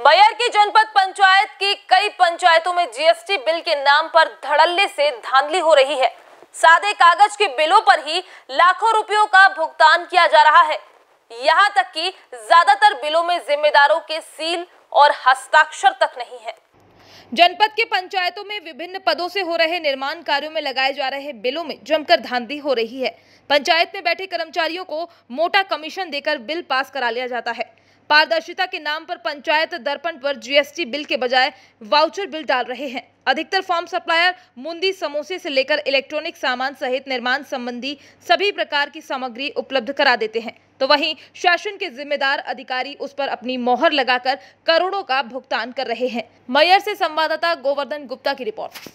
बयर की जनपद पंचायत की कई पंचायतों में जीएसटी बिल के नाम पर धड़ल्ले से धांधली हो रही है सादे कागज के बिलों पर ही लाखों रुपयों का भुगतान किया जा रहा है यहाँ तक कि ज्यादातर बिलों में जिम्मेदारों के सील और हस्ताक्षर तक नहीं है जनपद के पंचायतों में विभिन्न पदों से हो रहे निर्माण कार्यों में लगाए जा रहे बिलों में जमकर धांधली हो रही है पंचायत में बैठे कर्मचारियों को मोटा कमीशन देकर बिल पास करा लिया जाता है पारदर्शिता के नाम पर पंचायत दर्पण पर जीएसटी बिल के बजाय वाउचर बिल डाल रहे हैं अधिकतर फॉर्म सप्लायर मुंदी समोसे से लेकर इलेक्ट्रॉनिक सामान सहित निर्माण संबंधी सभी प्रकार की सामग्री उपलब्ध करा देते हैं तो वहीं शासन के जिम्मेदार अधिकारी उस पर अपनी मोहर लगाकर करोड़ों का भुगतान कर रहे हैं मयर से संवाददाता गोवर्धन गुप्ता की रिपोर्ट